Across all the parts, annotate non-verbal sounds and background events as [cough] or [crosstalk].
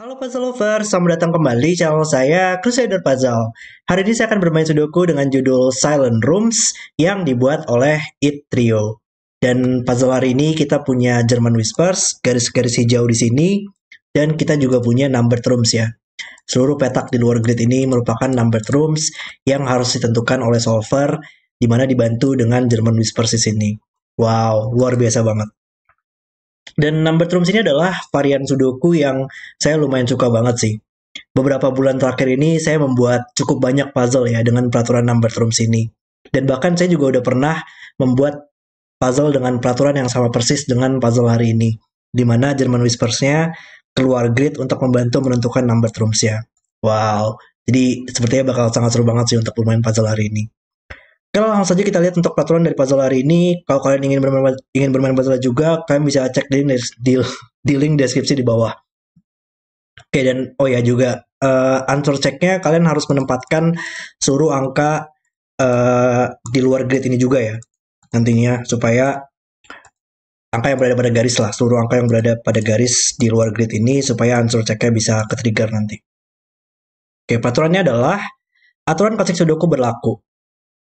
Halo puzzle lovers, selamat datang kembali channel saya Crusader Puzzle. Hari ini saya akan bermain sudoku dengan judul Silent Rooms yang dibuat oleh It Trio. Dan puzzle hari ini kita punya German Whispers, garis-garis hijau di sini, dan kita juga punya Numbered rooms ya. Seluruh petak di luar grid ini merupakan Numbered rooms yang harus ditentukan oleh solver, dimana dibantu dengan German Whispers di sini. Wow, luar biasa banget. Dan number terms ini adalah varian Sudoku yang saya lumayan suka banget sih. Beberapa bulan terakhir ini saya membuat cukup banyak puzzle ya dengan peraturan number terms ini. Dan bahkan saya juga udah pernah membuat puzzle dengan peraturan yang sama persis dengan puzzle hari ini. Di mana German Whispers-nya keluar grid untuk membantu menentukan number terms ya. Wow, jadi sepertinya bakal sangat seru banget sih untuk bermain puzzle hari ini kalau ya, langsung saja kita lihat untuk peraturan dari puzzle hari ini. Kalau kalian ingin bermain ingin bermain puzzle juga, kalian bisa cek di link, di, di link deskripsi di bawah. Oke dan oh ya juga uh, eh, answer checknya kalian harus menempatkan seluruh angka uh, di luar grid ini juga ya nantinya supaya angka yang berada pada garis lah seluruh angka yang berada pada garis di luar grid ini supaya answer checknya bisa ketrigger nanti. Oke peraturannya adalah aturan konsep sudoku berlaku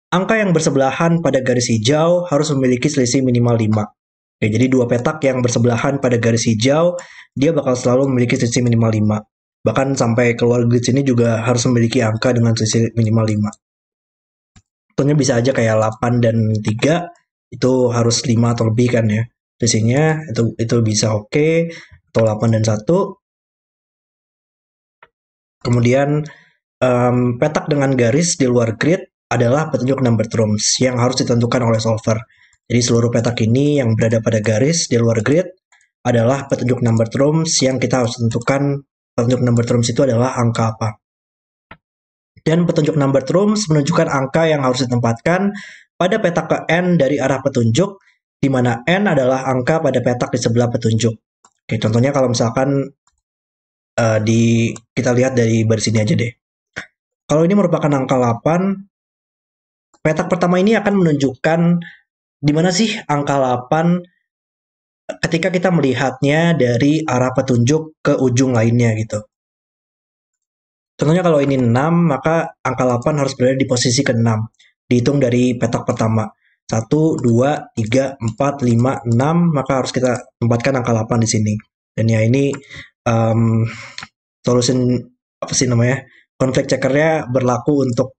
Angka yang bersebelahan pada garis hijau harus memiliki selisih minimal 5. Oke, jadi dua petak yang bersebelahan pada garis hijau, dia bakal selalu memiliki selisih minimal 5. Bahkan sampai keluar grid sini juga harus memiliki angka dengan selisih minimal 5. Tentunya bisa aja kayak 8 dan 3, itu harus 5 atau lebih kan ya. Selisihnya itu itu bisa oke, okay, atau 8 dan 1. Kemudian um, petak dengan garis di luar grid adalah petunjuk number terms yang harus ditentukan oleh solver. Jadi seluruh petak ini yang berada pada garis di luar grid adalah petunjuk number terms yang kita harus tentukan petunjuk number terms itu adalah angka apa. Dan petunjuk number terms menunjukkan angka yang harus ditempatkan pada petak ke n dari arah petunjuk, di mana n adalah angka pada petak di sebelah petunjuk. Oke, contohnya kalau misalkan uh, di kita lihat dari baris ini aja deh. Kalau ini merupakan angka 8, Petak pertama ini akan menunjukkan di mana sih angka 8 ketika kita melihatnya dari arah petunjuk ke ujung lainnya gitu. Tentunya kalau ini 6, maka angka 8 harus berada di posisi ke-6. Dihitung dari petak pertama. 1, 2, 3, 4, 5, 6, maka harus kita tempatkan angka 8 di sini. Dan ya ini um, solution apa sih namanya? Konflik checkernya berlaku untuk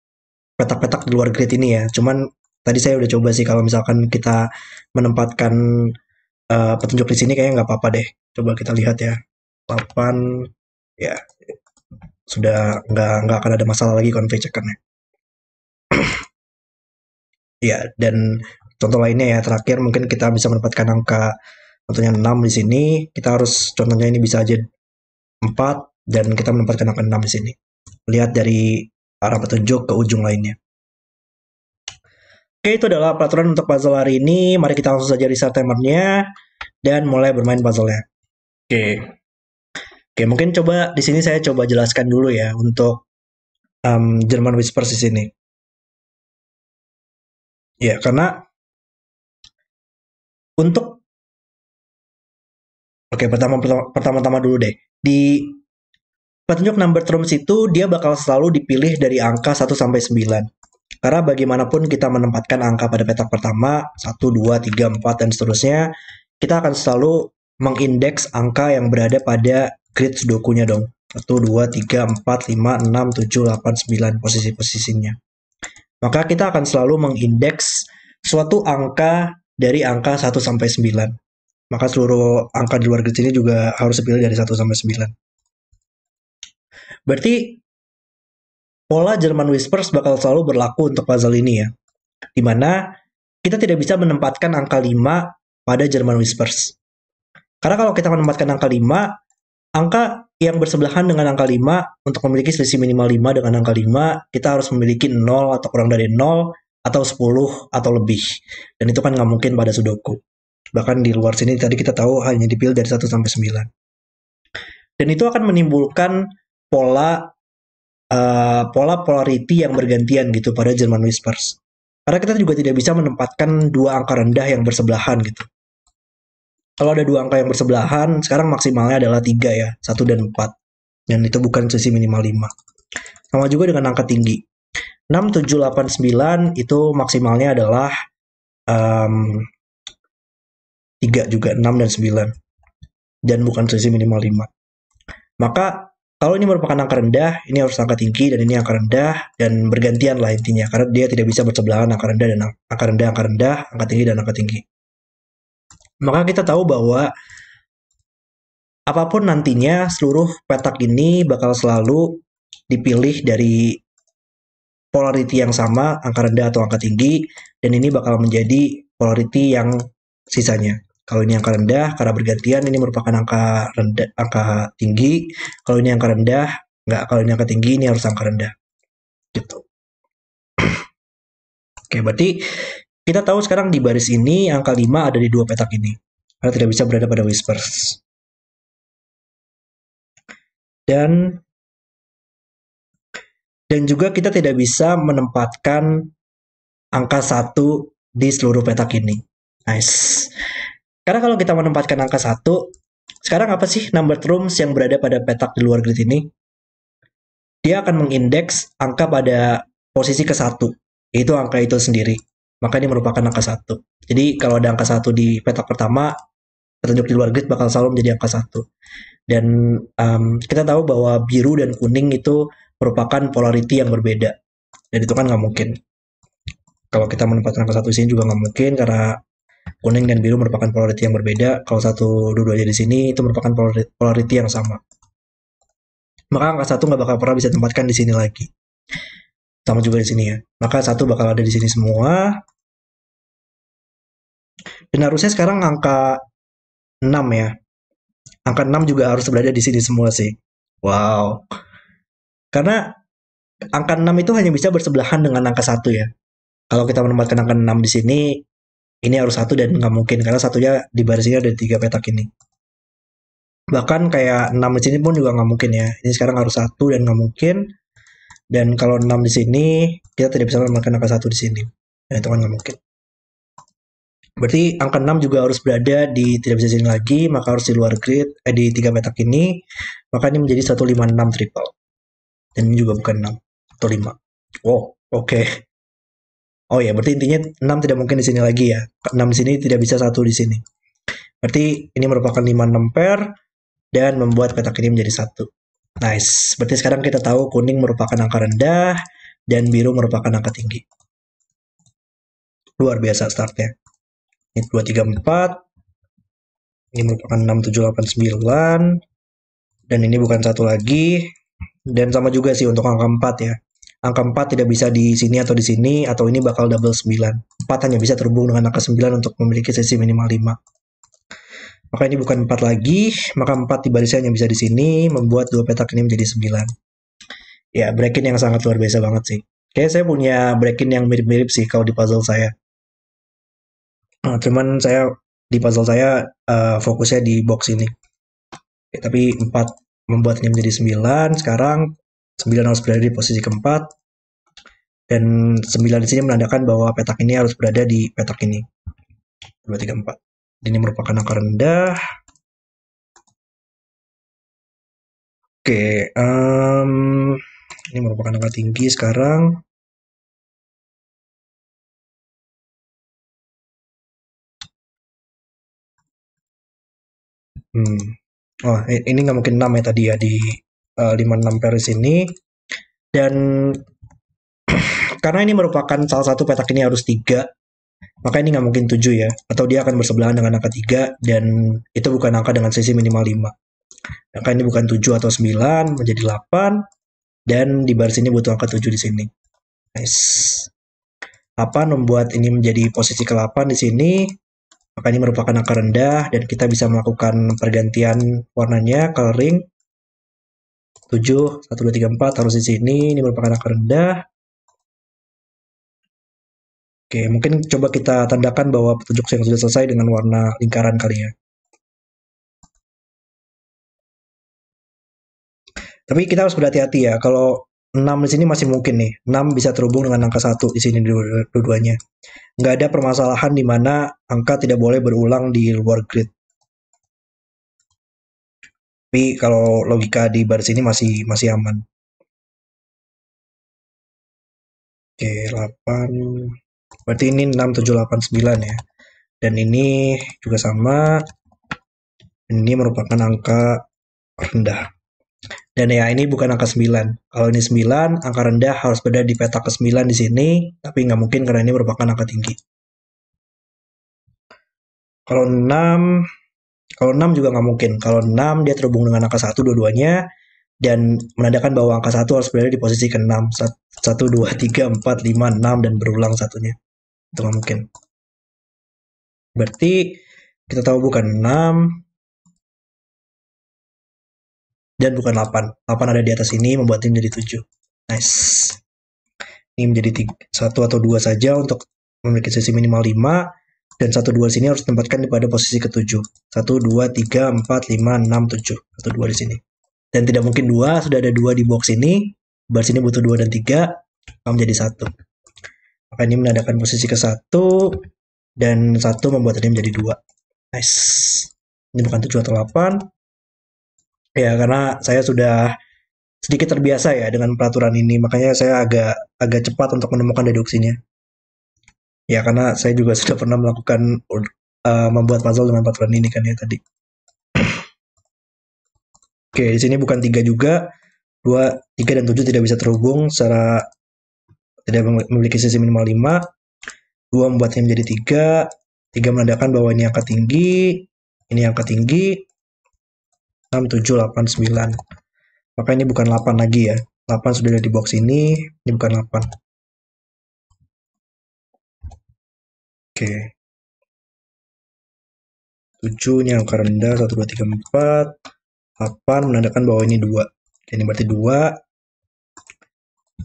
petak-petak di luar grid ini ya. Cuman tadi saya udah coba sih kalau misalkan kita menempatkan uh, petunjuk di sini kayaknya nggak apa-apa deh. Coba kita lihat ya. 8 ya sudah nggak nggak akan ada masalah lagi konflik checkernya. [clears throat] ya dan contoh lainnya ya terakhir mungkin kita bisa menempatkan angka contohnya 6 di sini kita harus contohnya ini bisa aja 4 dan kita menempatkan angka 6 di sini lihat dari arah petunjuk ke ujung lainnya. Oke, itu adalah peraturan untuk puzzle hari ini. Mari kita langsung saja reset timernya dan mulai bermain puzzle-nya. Oke. Oke, mungkin coba di sini saya coba jelaskan dulu ya untuk um, German Whispers di sini. Ya, karena untuk Oke, pertama pertama-tama dulu deh. Di petunjuk number terms itu dia bakal selalu dipilih dari angka 1 sampai 9. Karena bagaimanapun kita menempatkan angka pada petak pertama, 1, 2, 3, 4, dan seterusnya, kita akan selalu mengindeks angka yang berada pada grid sudokunya dong. 1, 2, 3, 4, 5, 6, 7, 8, 9 posisi-posisinya. Maka kita akan selalu mengindeks suatu angka dari angka 1 sampai 9. Maka seluruh angka di luar grid ini juga harus dipilih dari 1 sampai 9. Berarti pola Jerman Whispers bakal selalu berlaku untuk puzzle ini ya. Dimana kita tidak bisa menempatkan angka 5 pada Jerman Whispers. Karena kalau kita menempatkan angka 5, angka yang bersebelahan dengan angka 5, untuk memiliki selisih minimal 5 dengan angka 5, kita harus memiliki 0 atau kurang dari 0, atau 10 atau lebih. Dan itu kan nggak mungkin pada Sudoku. Bahkan di luar sini tadi kita tahu hanya dipilih dari 1 sampai 9. Dan itu akan menimbulkan pola uh, pola polarity yang bergantian gitu pada jerman Whispers. Karena kita juga tidak bisa menempatkan dua angka rendah yang bersebelahan gitu. Kalau ada dua angka yang bersebelahan, sekarang maksimalnya adalah tiga ya, satu dan empat. Dan itu bukan sisi minimal lima Sama juga dengan angka tinggi. 6, 7, 8, 9 itu maksimalnya adalah um, 3 juga, 6 dan 9. Dan bukan sisi minimal 5. Maka kalau ini merupakan angka rendah, ini harus angka tinggi dan ini angka rendah dan bergantian lah intinya karena dia tidak bisa bersebelahan angka rendah dan angka rendah angka rendah, angka tinggi dan angka tinggi. Maka kita tahu bahwa apapun nantinya seluruh petak ini bakal selalu dipilih dari polarity yang sama, angka rendah atau angka tinggi dan ini bakal menjadi polarity yang sisanya. Kalau ini angka rendah karena bergantian ini merupakan angka rendah angka tinggi. Kalau ini angka rendah nggak kalau ini angka tinggi ini harus angka rendah. Gitu. Oke, berarti kita tahu sekarang di baris ini angka 5 ada di dua petak ini. Karena tidak bisa berada pada whispers. Dan dan juga kita tidak bisa menempatkan angka satu di seluruh petak ini. Nice. Karena kalau kita menempatkan angka satu, sekarang apa sih number trumps yang berada pada petak di luar grid ini? Dia akan mengindeks angka pada posisi ke satu, yaitu angka itu sendiri. Maka ini merupakan angka satu. Jadi kalau ada angka satu di petak pertama, petunjuk di luar grid bakal selalu menjadi angka satu. Dan um, kita tahu bahwa biru dan kuning itu merupakan polarity yang berbeda. Dan itu kan nggak mungkin. Kalau kita menempatkan angka satu di sini juga nggak mungkin karena kuning dan biru merupakan polariti yang berbeda. Kalau satu dua aja di sini itu merupakan polariti yang sama. Maka angka satu nggak bakal pernah bisa tempatkan di sini lagi. Sama juga di sini ya. Maka satu bakal ada di sini semua. Dan harusnya sekarang angka 6 ya. Angka 6 juga harus berada di sini semua sih. Wow. Karena angka 6 itu hanya bisa bersebelahan dengan angka satu ya. Kalau kita menempatkan angka 6 di sini, ini harus satu dan nggak mungkin karena satunya di baris ini ada tiga petak ini bahkan kayak 6 di sini pun juga nggak mungkin ya ini sekarang harus satu dan nggak mungkin dan kalau 6 di sini kita tidak bisa menemukan angka satu di sini dan itu kan nggak mungkin berarti angka 6 juga harus berada di tidak bisa sini lagi maka harus di luar grid eh, di tiga petak ini maka ini menjadi 156 triple dan ini juga bukan 6 atau 5 wow oke okay. Oh ya, berarti intinya 6 tidak mungkin di sini lagi ya. 6 di sini tidak bisa satu di sini. Berarti ini merupakan 5 6 pair dan membuat petak ini menjadi satu. Nice. Berarti sekarang kita tahu kuning merupakan angka rendah dan biru merupakan angka tinggi. Luar biasa startnya. Ini 2 3 4 ini merupakan 6 7 8 9 dan ini bukan satu lagi dan sama juga sih untuk angka 4 ya angka 4 tidak bisa di sini atau di sini, atau ini bakal double 9. 4 hanya bisa terhubung dengan angka 9 untuk memiliki sesi minimal 5. Maka ini bukan 4 lagi, maka 4 di barisnya hanya bisa di sini, membuat dua petak ini menjadi 9. Ya, break-in yang sangat luar biasa banget sih. Oke, saya punya break-in yang mirip-mirip sih kalau di puzzle saya. Nah, cuman saya di puzzle saya uh, fokusnya di box ini. Ya, tapi 4 membuatnya menjadi 9. Sekarang 9 harus berada di posisi keempat, dan 9 di sini menandakan bahwa petak ini harus berada di petak ini. 2, 3, 4. Ini merupakan angka rendah. Oke, okay, um, ini merupakan angka tinggi sekarang. Hmm. Oh, ini nggak mungkin 6 ya tadi ya di uh, eh, 56 Paris ini dan [clears throat] karena ini merupakan salah satu petak ini harus tiga maka ini nggak mungkin 7 ya atau dia akan bersebelahan dengan angka 3 dan itu bukan angka dengan sisi minimal 5 maka ini bukan 7 atau 9 menjadi 8 dan di baris ini butuh angka 7 di sini nice 8 membuat ini menjadi posisi ke-8 di sini maka ini merupakan angka rendah dan kita bisa melakukan pergantian warnanya coloring 7, 1, 2, 3, 4 harus di sini. Ini merupakan angka rendah. Oke, mungkin coba kita tandakan bahwa petunjuk yang sudah selesai dengan warna lingkaran kali ya. Tapi kita harus berhati-hati ya, kalau 6 di sini masih mungkin nih. 6 bisa terhubung dengan angka 1 di sini dua-duanya. Nggak ada permasalahan di mana angka tidak boleh berulang di luar grid tapi kalau logika di baris ini masih masih aman oke 8 berarti ini 6 7 8 9 ya dan ini juga sama ini merupakan angka rendah dan ya ini bukan angka 9 kalau ini 9 angka rendah harus berada di peta ke 9 di sini tapi nggak mungkin karena ini merupakan angka tinggi kalau 6 kalau 6 juga nggak mungkin. Kalau 6 dia terhubung dengan angka 1 dua-duanya dan menandakan bahwa angka 1 harus berada di posisi ke-6. 1, 2, 3, 4, 5, 6 dan berulang satunya. Itu nggak mungkin. Berarti kita tahu bukan 6 dan bukan 8. 8 ada di atas ini membuat ini menjadi 7. Nice. Ini menjadi 3, 1 atau 2 saja untuk memiliki sisi minimal 5 dan 1 2 di sini harus ditempatkan pada posisi ke-7. 1 2 3 4 5 6 7. 1 2 di sini. Dan tidak mungkin 2, sudah ada 2 di box ini. Bar sini butuh 2 dan 3, maka menjadi 1. Maka ini menandakan posisi ke 1 dan 1 membuat ini menjadi 2. Nice. Ini bukan 7 atau 8. Ya, karena saya sudah sedikit terbiasa ya dengan peraturan ini, makanya saya agak agak cepat untuk menemukan deduksinya. Ya karena saya juga sudah pernah melakukan uh, membuat puzzle dengan patron ini kan ya tadi. Oke, di sini bukan tiga juga, dua, tiga dan tujuh tidak bisa terhubung secara tidak memiliki sisi minimal lima Dua membuatnya menjadi tiga, tiga menandakan bahwa ini angka tinggi, ini angka tinggi, 6, 7, 8, 9. Maka ini bukan 8 lagi ya. 8 sudah ada di box ini, ini bukan 8. Oke. Okay. 7 ini angka rendah 1 2 3 4 8 menandakan bahwa ini 2. Ini berarti 2. Uh,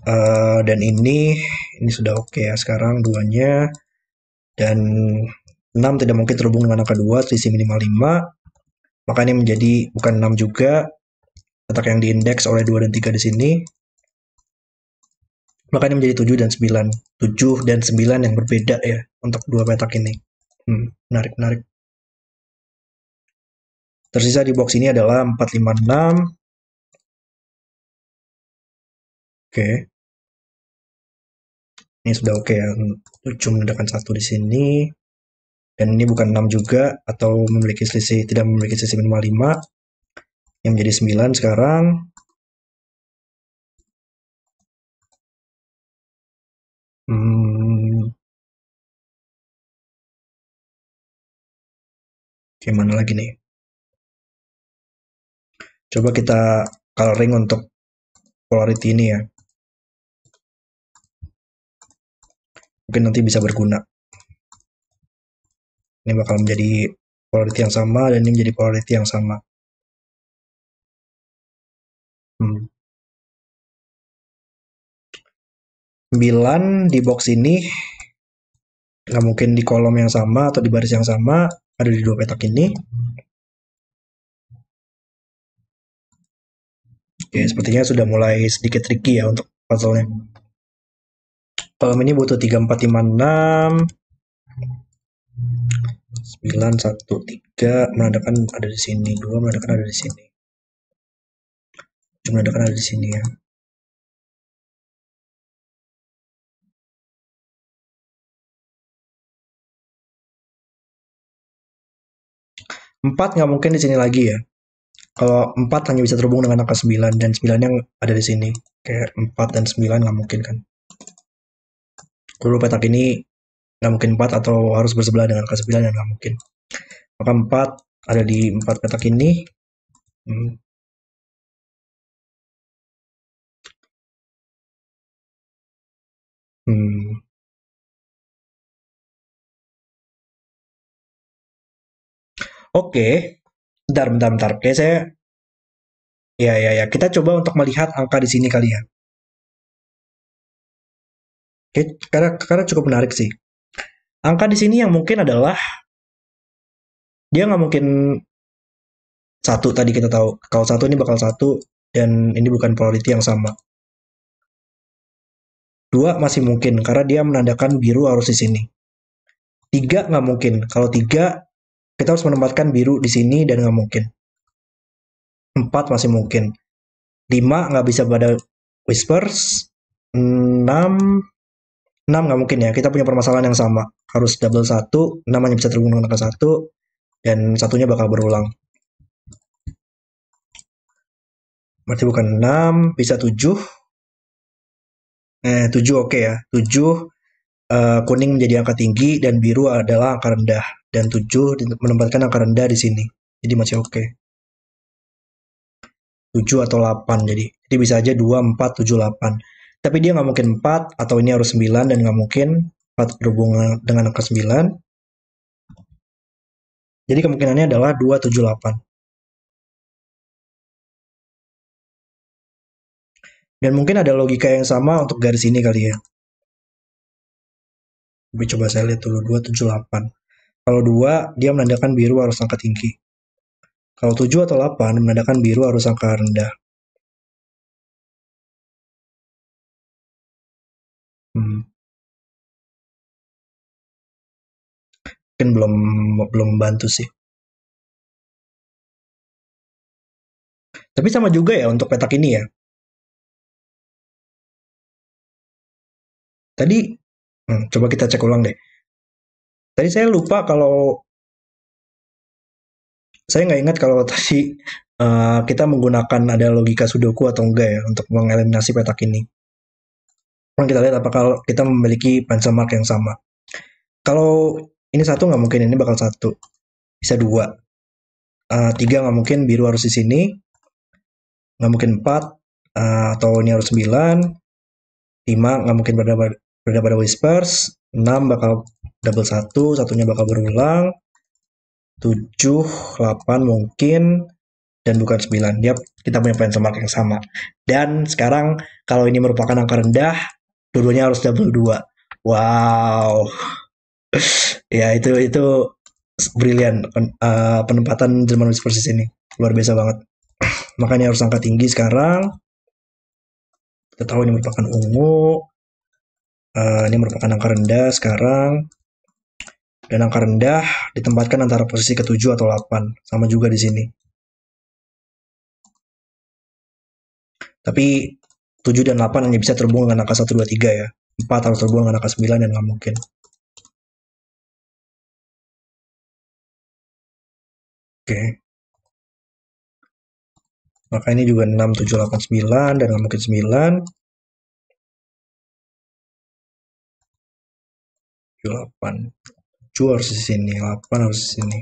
eh, dan ini ini sudah oke okay ya sekarang duanya dan 6 tidak mungkin terhubung dengan angka 2 sisi minimal 5 maka ini menjadi bukan 6 juga letak yang diindeks oleh 2 dan 3 di sini Makanya menjadi 7 dan 9. 7 dan 9 yang berbeda ya untuk dua petak ini. Hmm, menarik, menarik. Tersisa di box ini adalah 456. Oke. Ini sudah oke ya. 7 menandakan satu di sini. Dan ini bukan 6 juga atau memiliki selisih tidak memiliki selisih minimal 5. Yang menjadi 9 sekarang Gimana lagi nih? Coba kita coloring untuk polarity ini ya. Mungkin nanti bisa berguna. Ini bakal menjadi polarity yang sama dan ini menjadi polarity yang sama. Hmm. 9 di box ini nggak mungkin di kolom yang sama atau di baris yang sama ada di dua petak ini. Oke, sepertinya sudah mulai sedikit tricky ya untuk puzzle-nya. Kalau ini butuh 3, 4, 5, 6, 9, 1, 3, menandakan ada di sini, 2 menandakan ada di sini. 7 menandakan ada di sini ya. 4 nggak mungkin di sini lagi ya. Kalau 4 hanya bisa terhubung dengan angka 9, dan 9 yang ada di sini. Kayak 4 dan 9 nggak mungkin kan. Dulu petak ini nggak mungkin 4 atau harus bersebelah dengan angka 9 yang nggak mungkin. Maka 4 ada di 4 petak ini. Hmm. hmm. Oke, bentar bentar bentar. Oke, saya ya ya ya, kita coba untuk melihat angka di sini kali ya. Oke, karena karena cukup menarik sih. Angka di sini yang mungkin adalah dia nggak mungkin satu tadi kita tahu. Kalau satu ini bakal satu dan ini bukan polarity yang sama. Dua masih mungkin karena dia menandakan biru harus di sini. Tiga nggak mungkin. Kalau tiga kita harus menempatkan biru di sini dan nggak mungkin. 4 masih mungkin. 5 nggak bisa pada whispers. 6 6 nggak mungkin ya. Kita punya permasalahan yang sama. Harus double 1, 6 hanya bisa terhubung dengan angka 1 dan satunya bakal berulang. Berarti bukan 6, bisa 7. Eh, 7 oke okay ya. 7 uh, eh, kuning menjadi angka tinggi dan biru adalah angka rendah dan 7 menempatkan angka rendah di sini. Jadi masih oke. Okay. 7 atau 8 jadi. Jadi bisa aja 2, 4, 7, 8. Tapi dia nggak mungkin 4 atau ini harus 9 dan nggak mungkin 4 berhubungan dengan angka 9. Jadi kemungkinannya adalah 2, 7, 8. Dan mungkin ada logika yang sama untuk garis ini kali ya. Tapi coba saya lihat dulu 278. Kalau dua, dia menandakan biru arus angka tinggi. Kalau tujuh atau delapan, menandakan biru arus angka rendah. Hmm. Mungkin belum belum bantu sih. Tapi sama juga ya untuk petak ini ya. Tadi, hmm, coba kita cek ulang deh. Tadi saya lupa kalau saya nggak ingat kalau [laughs] tadi uh, kita menggunakan ada logika sudoku atau enggak ya untuk mengeliminasi petak ini. Kemudian kita lihat apakah kita memiliki mark yang sama. Kalau ini satu nggak mungkin, ini bakal satu. Bisa dua. Uh, tiga nggak mungkin, biru harus di sini. Nggak mungkin empat, uh, atau ini harus sembilan. Lima nggak mungkin berada, berada pada whispers. Enam bakal double satu satunya bakal berulang 7, 8 mungkin dan bukan 9. Yap, kita punya mark yang sama. Dan sekarang kalau ini merupakan angka rendah, dua-duanya harus double 2. Wow. [laughs] ya itu itu brilian uh, penempatan German Witch persis ini. Luar biasa banget. [clears throat] Makanya harus angka tinggi sekarang. Kita tahu ini merupakan ungu. Uh, ini merupakan angka rendah sekarang dan angka rendah ditempatkan antara posisi ke-7 atau 8, sama juga di sini. Tapi 7 dan 8 hanya bisa terhubung dengan angka 1, 2, 3 ya. 4 harus terhubung dengan angka 9 dan nggak mungkin. Oke. Maka ini juga 6, 7, 8, 9 dan nggak mungkin 9. 78. 7 harus di sini, 8 harus di sini.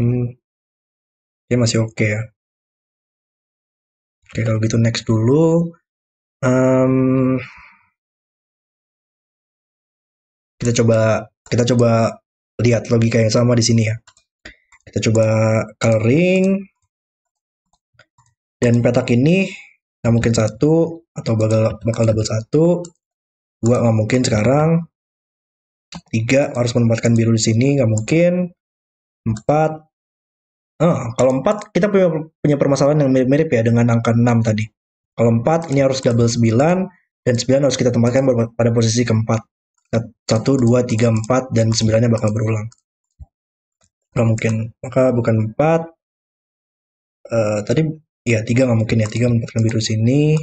Hmm. Ya masih oke okay ya. Oke, kalau gitu next dulu. Um, kita coba kita coba lihat logika yang sama di sini ya. Kita coba coloring dan petak ini nggak mungkin satu atau bakal bakal double satu, dua nggak mungkin sekarang, Tiga, harus menempatkan biru di sini, nggak mungkin. Empat, ah, kalau empat kita punya, punya permasalahan yang mirip-mirip ya dengan angka enam tadi. Kalau empat ini harus double sembilan dan sembilan harus kita tempatkan pada posisi keempat. satu dua tiga empat dan 9 bakal berulang. Nggak mungkin. Maka bukan empat Uh, tadi, ya tiga nggak mungkin ya. 3 menempatkan biru sini.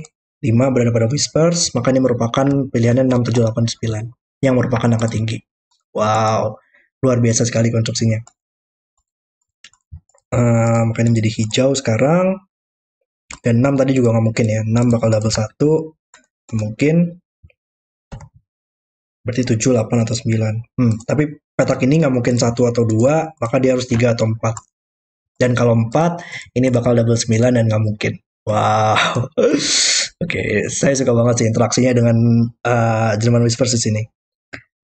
lima berada pada whispers, makanya merupakan pilihannya enam tujuh delapan sembilan yang merupakan angka tinggi. Wow, luar biasa sekali konstruksinya. Uh, eh, makanya menjadi hijau sekarang. Dan 6 tadi juga nggak mungkin ya. 6 bakal double 1. Mungkin. Berarti 7, 8, atau 9. Hmm, tapi petak ini nggak mungkin 1 atau 2. Maka dia harus 3 atau 4. Dan kalau 4, ini bakal double 9 dan nggak mungkin. Wow. [laughs] Oke, okay. saya suka banget sih interaksinya dengan uh, German Whispers di sini.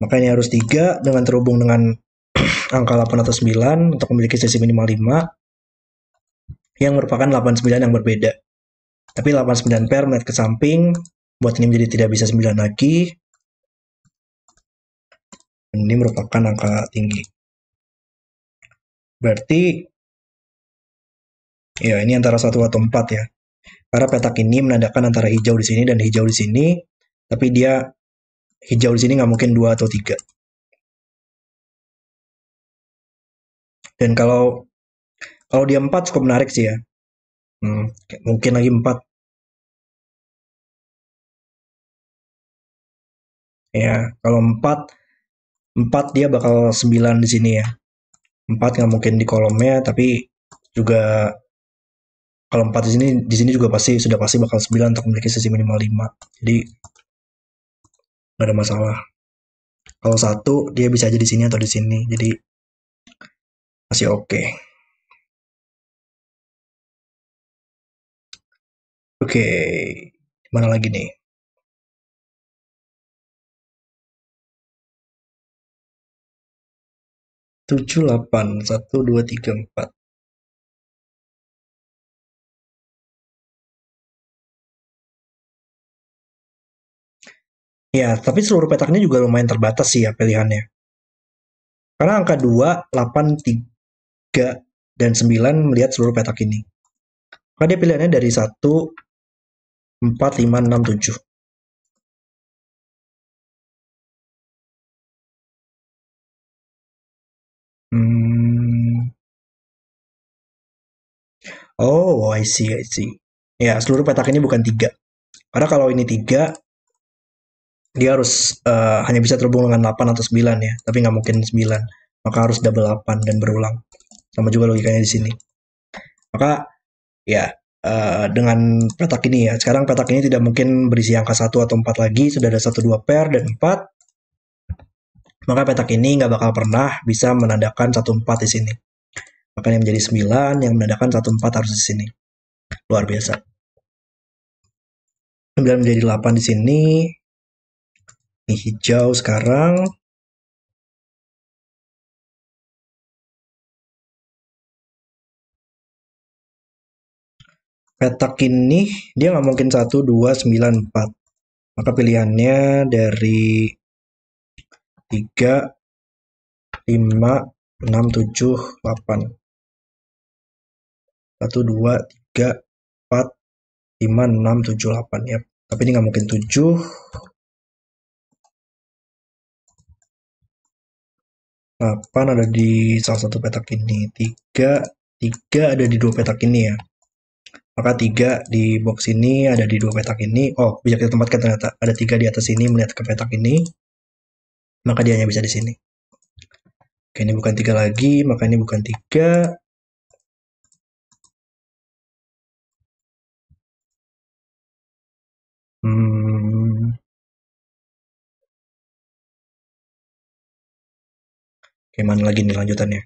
Maka ini harus 3 dengan terhubung dengan [clears throat] angka 8 atau 9 untuk memiliki sisi minimal 5 yang merupakan 89 yang berbeda. Tapi 89 pair melihat ke samping, buat ini menjadi tidak bisa 9 lagi. Dan ini merupakan angka tinggi. Berarti, ya ini antara 1 atau 4 ya. Karena petak ini menandakan antara hijau di sini dan hijau di sini, tapi dia hijau di sini nggak mungkin dua atau tiga. Dan kalau kalau dia empat cukup menarik sih ya. Hmm, mungkin lagi empat. Ya, kalau empat empat dia bakal sembilan di sini ya. Empat nggak mungkin di kolomnya, tapi juga kalau empat di sini di sini juga pasti sudah pasti bakal sembilan untuk memiliki sisi minimal lima. Jadi nggak ada masalah kalau satu dia bisa aja di sini atau di sini jadi masih oke okay. oke okay. mana lagi nih tujuh delapan satu dua tiga empat Ya, tapi seluruh petaknya juga lumayan terbatas sih ya pilihannya. Karena angka 2, 8, 3, dan 9 melihat seluruh petak ini. Maka dia pilihannya dari 1, 4, 5, 6, 7. Hmm. Oh, I see, I see. Ya, seluruh petak ini bukan 3. Karena kalau ini 3, dia harus uh, hanya bisa terhubung dengan 8 atau 9 ya, tapi nggak mungkin 9. Maka harus double 8 dan berulang. Sama juga logikanya di sini. Maka ya uh, dengan petak ini ya, sekarang petak ini tidak mungkin berisi angka 1 atau 4 lagi, sudah ada 1, 2 pair dan 4. Maka petak ini nggak bakal pernah bisa menandakan 1, 4 di sini. Maka yang menjadi 9, yang menandakan 1, 4 harus di sini. Luar biasa. 9 menjadi 8 di sini, ini hijau sekarang petak ini dia nggak mungkin 1, 2, 9, 4. Maka pilihannya dari 3, 5, 6, 7, 8. 1, 2, 3, 4, 5, 6, 7, 8. Ya. Tapi ini nggak mungkin 7. 8 eh, ada di salah satu petak ini, 3, 3 ada di dua petak ini ya. Maka 3 di box ini ada di dua petak ini. Oh, bisa kita tempatkan ternyata. Ada 3 di atas ini melihat ke petak ini. Maka dia hanya bisa di sini. Oke, ini bukan 3 lagi, maka ini bukan 3. Hmm, Gimana lagi nih lanjutannya?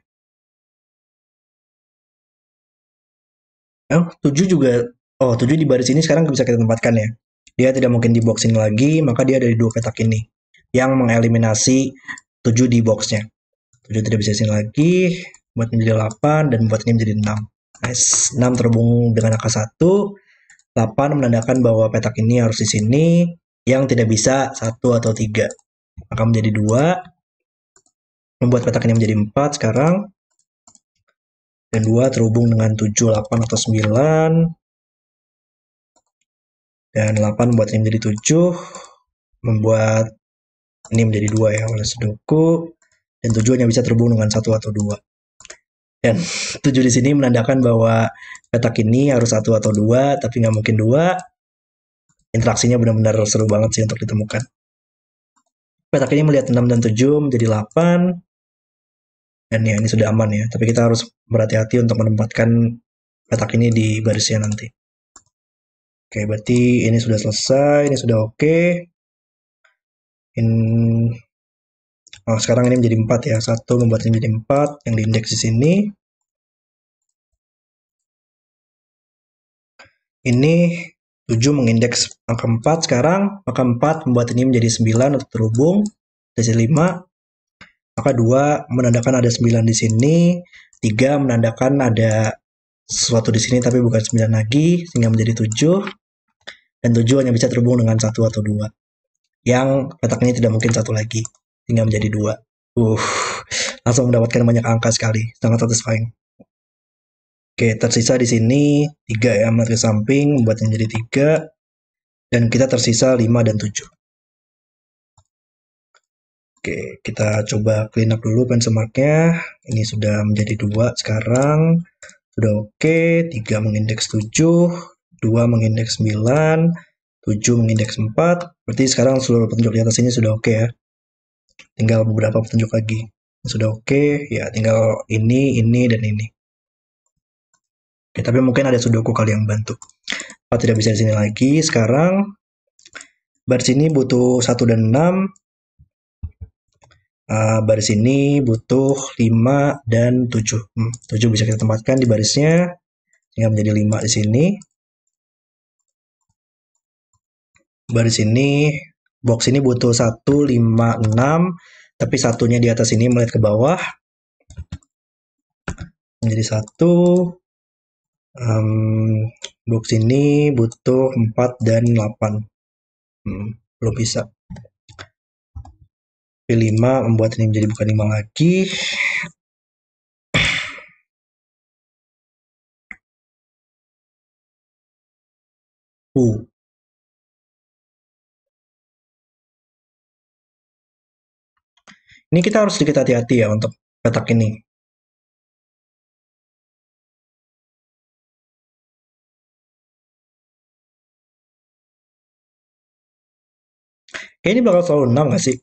Oh, 7 juga. Oh, 7 di baris ini sekarang bisa kita tempatkan ya. Dia tidak mungkin di box ini lagi, maka dia ada di dua petak ini. Yang mengeliminasi 7 di boxnya. 7 tidak bisa sini lagi, buat menjadi 8, dan buat ini menjadi 6. Nice. 6 terhubung dengan angka 1. 8 menandakan bahwa petak ini harus di sini, yang tidak bisa 1 atau 3. Maka menjadi 2, membuat kotak ini menjadi 4 sekarang. Dan 2 terhubung dengan 7, 8, atau 9. Dan 8 membuat ini menjadi 7. Membuat ini menjadi 2 ya oleh sudoku. Dan 7 hanya bisa terhubung dengan 1 atau 2. Dan 7 [laughs] di sini menandakan bahwa petak ini harus 1 atau 2, tapi nggak mungkin 2. Interaksinya benar-benar seru banget sih untuk ditemukan. Petak ini melihat 6 dan 7 menjadi 8 dan ya ini sudah aman ya tapi kita harus berhati-hati untuk menempatkan petak ini di barisnya nanti oke berarti ini sudah selesai ini sudah oke in oh, sekarang ini menjadi empat ya satu membuat ini menjadi empat. yang diindeks di sini ini 7 mengindeks angka 4 sekarang maka 4 membuat ini menjadi 9 untuk terhubung dari 5 maka dua menandakan ada 9 di sini, tiga menandakan ada sesuatu di sini tapi bukan 9 lagi sehingga menjadi 7 dan 7 hanya bisa terhubung dengan satu atau dua yang letaknya tidak mungkin satu lagi sehingga menjadi dua. Uh, langsung mendapatkan banyak angka sekali, sangat satisfying. Oke, tersisa di sini 3 ya, ke samping membuatnya jadi tiga dan kita tersisa 5 dan 7. Oke, kita coba clean up dulu benchmarknya. Ini sudah menjadi dua sekarang. Sudah oke, 3 mengindeks 7, 2 mengindeks 9, 7 mengindeks 4. Berarti sekarang seluruh petunjuk di atas ini sudah oke ya. Tinggal beberapa petunjuk lagi. Sudah oke, ya tinggal ini, ini, dan ini. Oke, tapi mungkin ada sudoku kali yang bantu. Apa tidak bisa di sini lagi. Sekarang, bar sini butuh 1 dan 6, uh, baris ini butuh 5 dan 7 hmm, 7 bisa kita tempatkan di barisnya sehingga menjadi 5 di sini baris ini box ini butuh 1, 5, 6 tapi satunya di atas ini melihat ke bawah menjadi satu um, box ini butuh 4 dan 8 hmm, belum bisa P5 membuat ini menjadi bukan 5 lagi. U. Uh. Ini kita harus sedikit hati-hati ya untuk petak ini. Ini bakal selalu 6 gak sih?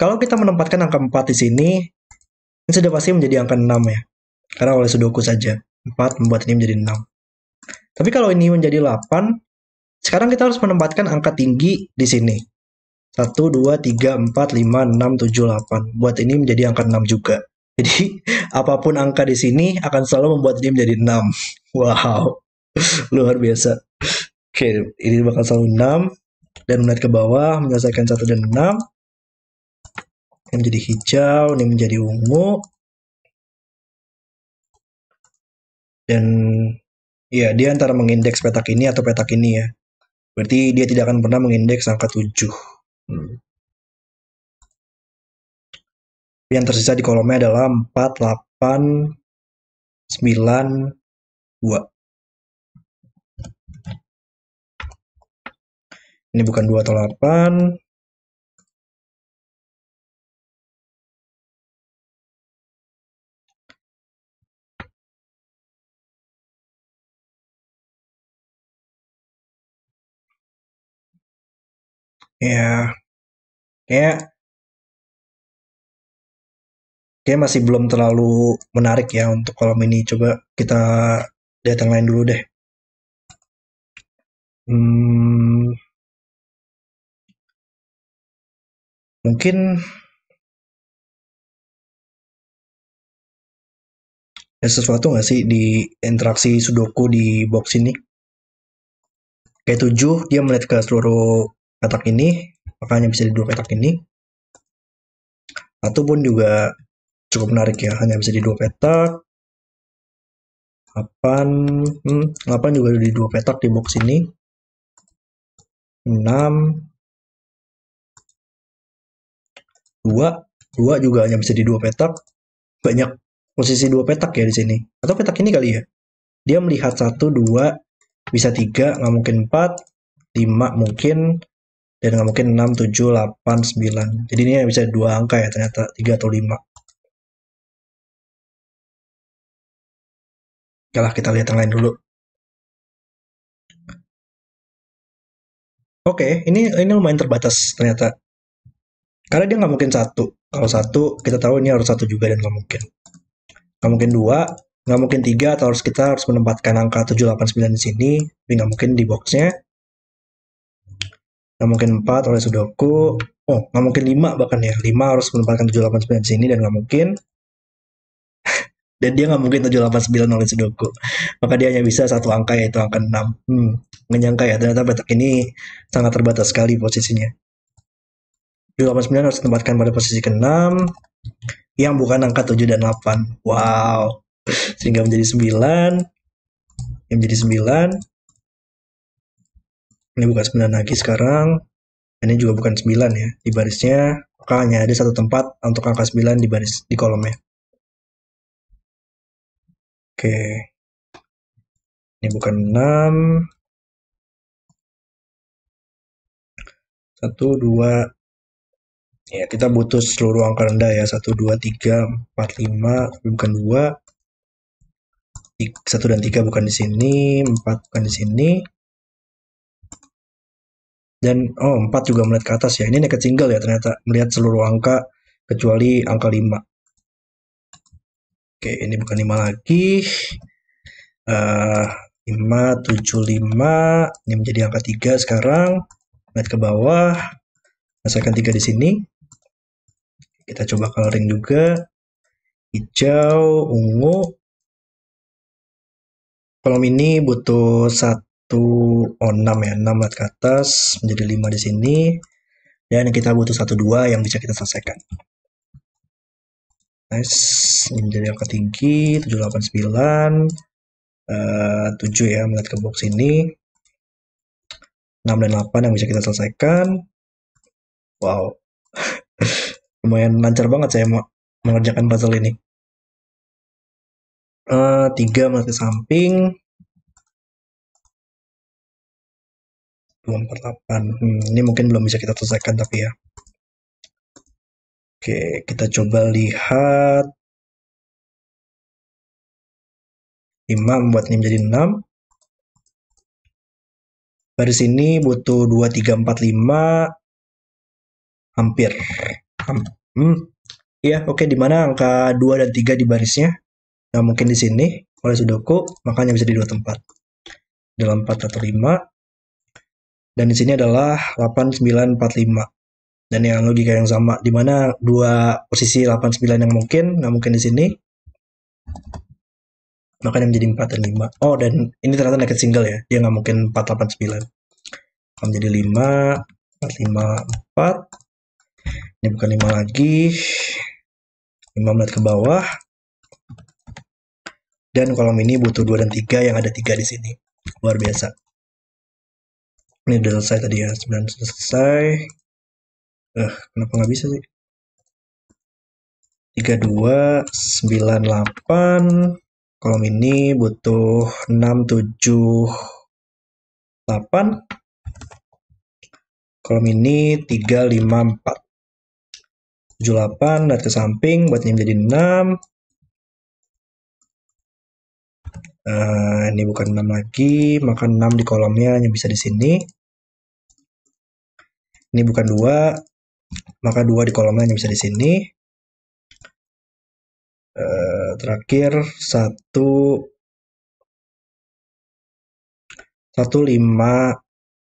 Kalau kita menempatkan angka 4 di sini, ini sudah pasti menjadi angka 6 ya. Karena oleh sudoku saja. 4 membuat ini menjadi 6. Tapi kalau ini menjadi 8, sekarang kita harus menempatkan angka tinggi di sini. 1, 2, 3, 4, 5, 6, 7, 8. Buat ini menjadi angka 6 juga. Jadi, [laughs] apapun angka di sini akan selalu membuat ini menjadi 6. [laughs] Wow, luar biasa. Oke, ini bakal selalu 6. Dan menaik ke bawah, menyelesaikan 1 dan 6 ini menjadi hijau, ini menjadi ungu. Dan ya dia antara mengindeks petak ini atau petak ini ya. Berarti dia tidak akan pernah mengindeks angka 7. Hmm. Yang tersisa di kolomnya adalah 4, 8, 9, 2. Ini bukan 2 atau 8. Ya, kayak kayak masih belum terlalu menarik ya untuk kolom ini. Coba kita datang lain dulu deh. Hmm, mungkin ada sesuatu nggak sih di interaksi sudoku di box ini? Kayak tujuh dia melihat ke seluruh petak ini maka hanya bisa di dua petak ini ataupun juga cukup menarik ya hanya bisa di dua petak 8 hmm, 8 juga di dua petak di box ini 6 2 2 juga hanya bisa di dua petak banyak posisi dua petak ya di sini atau petak ini kali ya dia melihat 1 2 bisa 3 nggak mungkin 4 5 mungkin Ya, dan nggak mungkin 6, 7, 8, 9 jadi ini bisa dua angka ya ternyata 3 atau 5 oke lah kita lihat yang lain dulu oke ini ini lumayan terbatas ternyata karena dia nggak mungkin satu kalau satu kita tahu ini harus satu juga dan nggak mungkin nggak mungkin dua nggak mungkin tiga atau harus kita harus menempatkan angka 7, 8, 9 di sini tapi nggak mungkin di boxnya nggak mungkin 4 oleh sudoku oh nggak mungkin 5 bahkan ya 5 harus menempatkan 789 di sini dan nggak mungkin [laughs] dan dia nggak mungkin 789 oleh sudoku maka dia hanya bisa satu angka yaitu angka 6 hmm, menyangka ya ternyata petak ini sangat terbatas sekali posisinya 789 harus ditempatkan pada posisi ke-6 yang bukan angka 7 dan 8 wow [laughs] sehingga menjadi 9 yang menjadi 9 ini bukan 9 lagi sekarang. Ini juga bukan 9 ya. Di barisnya, maka hanya ada satu tempat untuk angka 9 di baris di kolomnya. Oke. Ini bukan 6. 1, 2. Ya, kita butuh seluruh angka rendah ya. 1, 2, 3, 4, 5. Tapi bukan 2. 1 dan 3 bukan di sini. 4 bukan di sini. Dan oh 4 juga melihat ke atas ya. Ini naked single ya ternyata melihat seluruh angka kecuali angka 5. Oke, ini bukan 5 lagi. Uh, 5 7 5 ini menjadi angka 3 sekarang. Melihat ke bawah. Hasilkan 3 di sini. Kita coba coloring juga. Hijau, ungu. Kolom ini butuh satu oh 6 ya 6 ke atas menjadi 5 di sini dan kita butuh 1 2 yang bisa kita selesaikan nice ini menjadi angka tinggi 789 uh, 7 ya melihat ke box ini 6 dan 8 yang bisa kita selesaikan wow [laughs] lumayan lancar banget saya mengerjakan puzzle ini uh, eh, 3 melihat ke samping belum pertapan hmm, ini mungkin belum bisa kita selesaikan tapi ya oke kita coba lihat 5 membuat ini menjadi 6 baris ini butuh 2, 3, 4, 5 hampir hmm. ya oke dimana angka 2 dan 3 di barisnya nah mungkin di sini oleh sudoku makanya bisa di dua tempat dalam 4 atau 5 dan di sini adalah 8945 dan yang logika yang sama di mana dua posisi 89 yang mungkin nggak mungkin di sini yang menjadi 4 dan 5 oh dan ini ternyata naked single ya dia nggak mungkin 489 menjadi 5 454 4 ini bukan 5 lagi 5 melihat ke bawah dan kolom ini butuh 2 dan 3 yang ada 3 di sini luar biasa ini udah selesai tadi ya 9 sudah selesai eh kenapa nggak bisa sih 32 98 kolom ini butuh 6 7 8 kolom ini 3 5 4 78 dari ke samping buatnya menjadi 6 Uh, eh, ini bukan 6 lagi, maka 6 di kolomnya hanya bisa di sini. Ini bukan dua, maka dua di kolomnya hanya bisa di sini. Eh, terakhir satu satu lima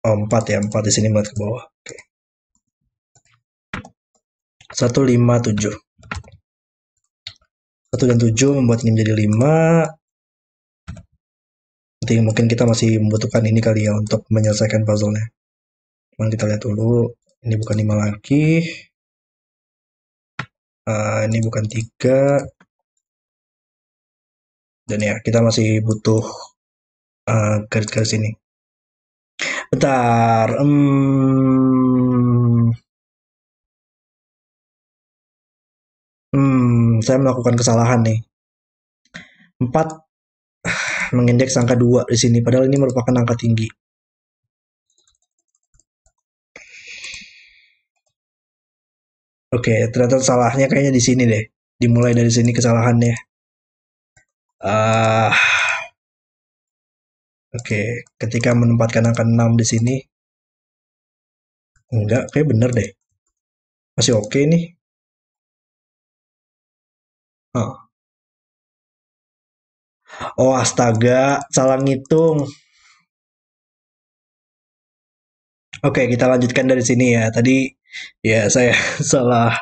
oh, empat ya empat di sini buat ke bawah. Oke. Satu lima tujuh. Satu dan tujuh membuat ini menjadi lima. Nanti mungkin kita masih membutuhkan ini kali ya untuk menyelesaikan puzzle-nya. Cuman kita lihat dulu ini bukan 5 lagi uh, ini bukan 3 dan ya kita masih butuh eh, garis-garis uh, ini bentar um, hmm saya melakukan kesalahan nih 4 [sighs] mengindeks angka 2 di sini padahal ini merupakan angka tinggi Oke, ternyata salahnya kayaknya di sini deh. Dimulai dari sini kesalahannya. Uh, Oke, ketika menempatkan angka 6 di sini. Enggak, kayak bener deh. Masih oke okay nih. Huh. Oh astaga, salah ngitung. Oke, kita lanjutkan dari sini ya. Tadi ya saya [laughs] salah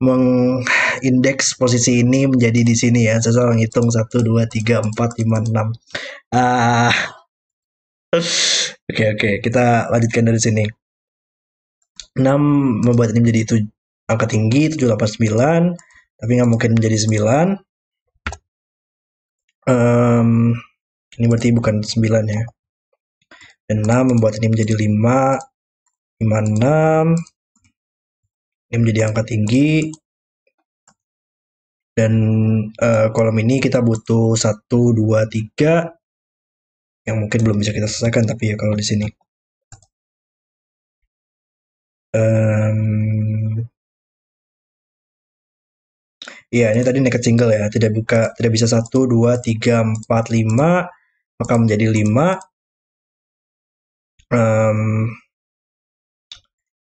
mengindeks posisi ini menjadi di sini ya. Saya salah ngitung 1 2 3 4 5 6. Ah. Oke, oke. Kita lanjutkan dari sini. 6 membuat ini menjadi 7 angka tinggi 789 tapi nggak mungkin menjadi 9. Um, ini berarti bukan 9 ya. 6 membuat ini menjadi 5 5 6 ini menjadi angka tinggi dan uh, kolom ini kita butuh 1 2 3 yang mungkin belum bisa kita selesaikan tapi ya kalau di sini um, Iya, ini tadi naked single ya. Tidak buka, tidak bisa 1, 2, 3, 4, 5. Maka menjadi 5 um,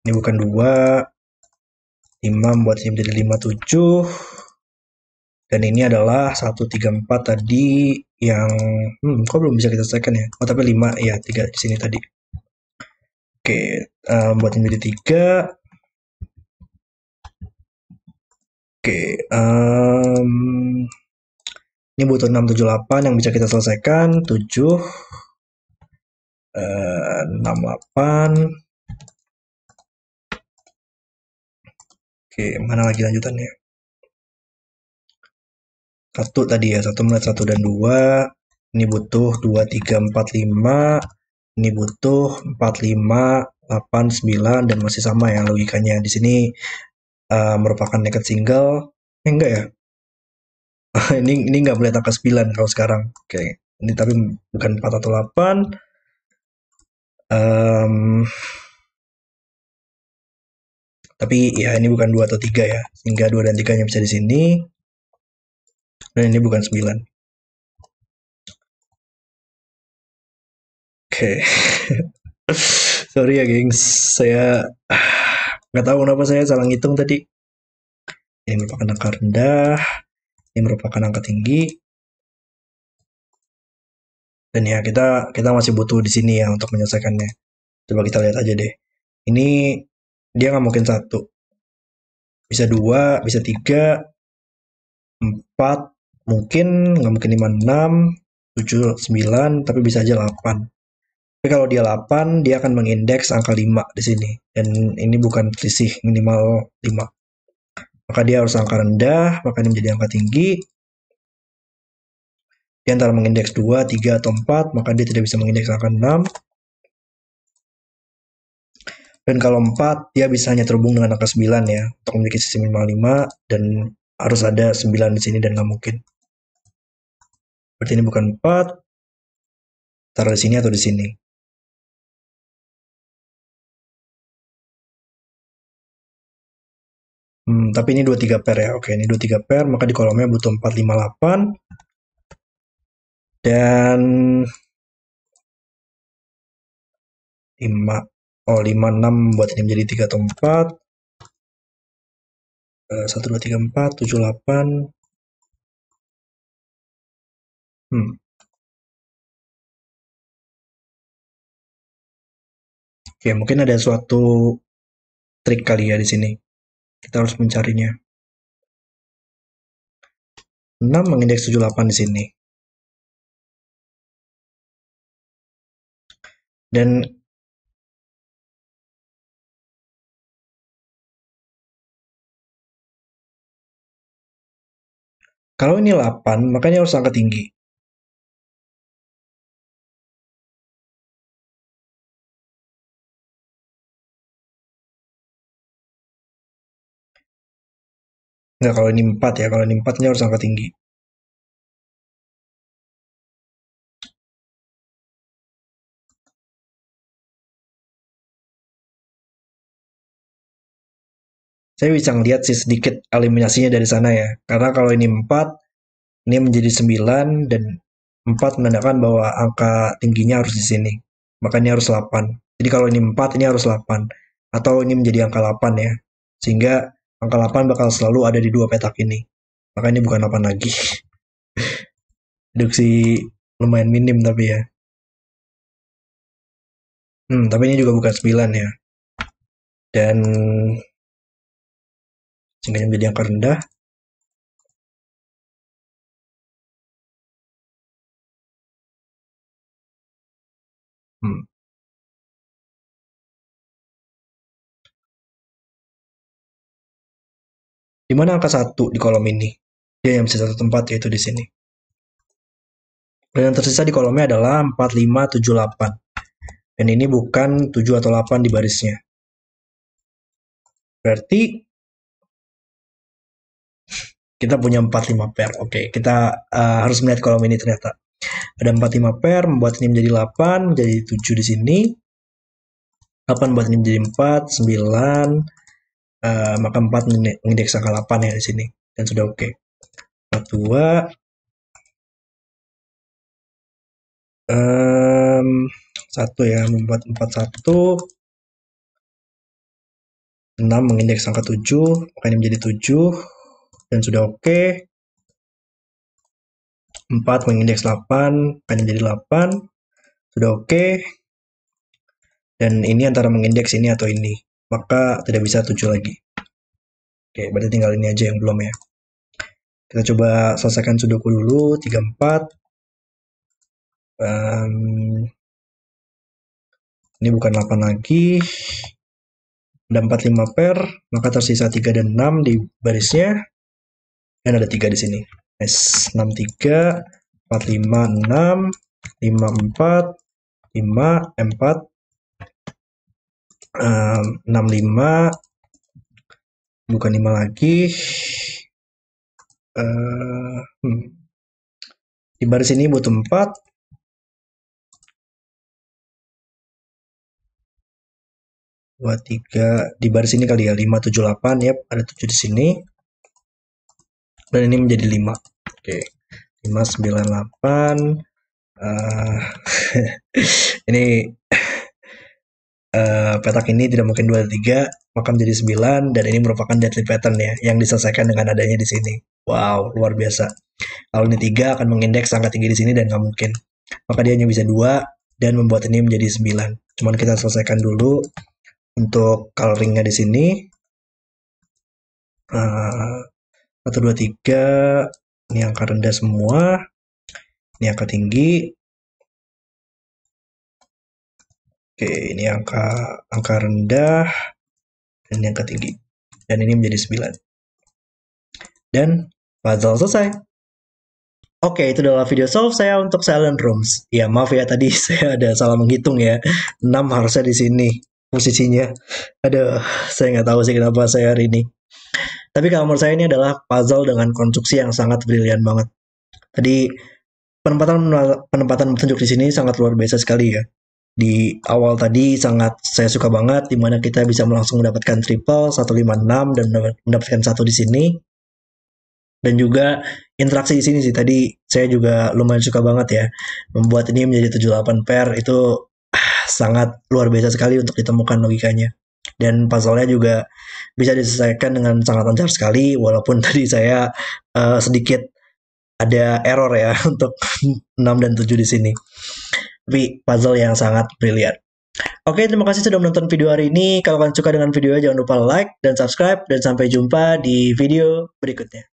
ini bukan dua lima buat sini menjadi tujuh, dan ini adalah satu tiga empat tadi yang hmm, kok belum bisa kita selesaikan ya oh tapi lima ya tiga di sini tadi oke um, buat ini menjadi tiga. oke um, ini butuh 678 yang bisa kita selesaikan 7 68 eh, Oke, mana lagi lanjutannya? Satu tadi ya, satu menit satu dan dua. Ini butuh dua tiga empat lima. Ini butuh empat lima 8, 9, dan masih sama ya logikanya. Di sini uh, merupakan naked single. Eh, enggak ya? [laughs] ini ini nggak boleh angka 9 kalau sekarang. Oke. Ini tapi bukan 4 atau 8. Um, tapi ya ini bukan dua atau tiga ya, sehingga dua dan 3 hanya bisa di sini. Dan ini bukan 9. Oke. Okay. [laughs] Sorry ya gengs, saya [sighs] nggak tahu kenapa saya salah ngitung tadi. Ini merupakan angka rendah, ini merupakan angka tinggi, dan ya kita kita masih butuh di sini ya untuk menyelesaikannya. Coba kita lihat aja deh. Ini dia nggak mungkin satu. Bisa dua, bisa tiga, empat, mungkin nggak mungkin lima enam, tujuh, sembilan, tapi bisa aja delapan. Tapi kalau dia delapan, dia akan mengindeks angka lima di sini. Dan ini bukan selisih minimal lima. Maka dia harus angka rendah, maka ini menjadi angka tinggi. Dia antara mengindeks 2, 3, atau 4, maka dia tidak bisa mengindeks akan 6. Dan kalau 4, dia bisa hanya terhubung dengan angka 9 ya, untuk memiliki sisi minimal 5, dan harus ada 9 di sini dan nggak mungkin. Berarti ini bukan 4, taruh di sini atau di sini. Hmm, tapi ini 23 pair ya. Oke, ini 23 pair, maka di kolomnya butuh 458 dan 5 oh 5 6 buat ini menjadi 3 atau 4 1, 2, 3, 4, 7, 8 hmm. oke mungkin ada suatu trik kali ya di sini kita harus mencarinya 6 mengindeks 78 di sini dan Kalau ini 8, makanya harus angka tinggi. Nah, kalau ini 4 ya, kalau ini 4 ini harus angka tinggi. saya bisa ngeliat sih sedikit eliminasinya dari sana ya. Karena kalau ini 4, ini menjadi 9, dan 4 menandakan bahwa angka tingginya harus di sini. Makanya harus 8. Jadi kalau ini 4, ini harus 8. Atau ini menjadi angka 8 ya. Sehingga angka 8 bakal selalu ada di dua petak ini. Maka ini bukan 8 lagi. Deduksi [laughs] lumayan minim tapi ya. Hmm, tapi ini juga bukan 9 ya. Dan sehingga menjadi angka rendah hmm. di mana angka satu di kolom ini dia yang bisa satu tempat yaitu di sini dan yang tersisa di kolomnya adalah 4578 dan ini bukan 7 atau 8 di barisnya berarti kita punya 4-5 pair. Oke, okay, kita uh, harus melihat kolom ini ternyata. Ada 4-5 pair, membuat ini menjadi 8, menjadi 7 di sini. 8 buat ini menjadi 4, 9, uh, maka 4 mengindeks angka 8 ya di sini. Dan sudah oke. Okay. 2, um, 1 ya, membuat 4, 1, 6 mengindeks angka 7, maka ini menjadi 7, dan sudah oke. Okay. 4 mengindeks 8, pengen jadi 8, sudah oke. Okay. Dan ini antara mengindeks ini atau ini, maka tidak bisa 7 lagi. Oke, okay, berarti tinggal ini aja yang belum ya. Kita coba selesaikan sudoku dulu, 34. Um, ini bukan 8 lagi. Ada 45 pair, maka tersisa 3 dan 6 di barisnya dan ada tiga di sini S enam tiga empat lima enam lima empat lima empat enam lima bukan lima lagi uh, hmm. di baris ini butuh empat dua tiga di baris ini kali ya, lima tujuh delapan ya, ada tujuh di sini dan ini menjadi 5 oke okay. 598 uh, ini uh, petak ini tidak mungkin 23 maka menjadi 9 dan ini merupakan deadly pattern ya yang diselesaikan dengan adanya di sini wow luar biasa kalau ini 3 akan mengindeks angka tinggi di sini dan nggak mungkin maka dia hanya bisa 2 dan membuat ini menjadi 9 cuman kita selesaikan dulu untuk coloringnya di sini uh, 1, 2, 3 ini angka rendah semua ini angka tinggi oke ini angka angka rendah dan ini angka tinggi dan ini menjadi 9 dan puzzle selesai Oke, itu adalah video solve saya untuk silent rooms. Ya, maaf ya tadi [laughs] saya ada salah menghitung ya. 6 harusnya di sini posisinya. Aduh, saya nggak tahu sih kenapa saya hari ini tapi kalau menurut saya ini adalah puzzle dengan konstruksi yang sangat brilian banget. Tadi penempatan penempatan petunjuk di sini sangat luar biasa sekali ya. Di awal tadi sangat saya suka banget di mana kita bisa langsung mendapatkan triple 156 dan mendapatkan satu di sini. Dan juga interaksi di sini sih tadi saya juga lumayan suka banget ya. Membuat ini menjadi 78 pair itu ah, sangat luar biasa sekali untuk ditemukan logikanya dan puzzle-nya juga bisa diselesaikan dengan sangat lancar sekali walaupun [laughs] tadi saya uh, sedikit ada error ya [laughs] untuk 6 [laughs] dan 7 di sini. Tapi puzzle yang sangat brilliant. Oke, terima kasih sudah menonton video hari ini. Kalau kalian suka dengan videonya jangan lupa like dan subscribe dan sampai jumpa di video berikutnya.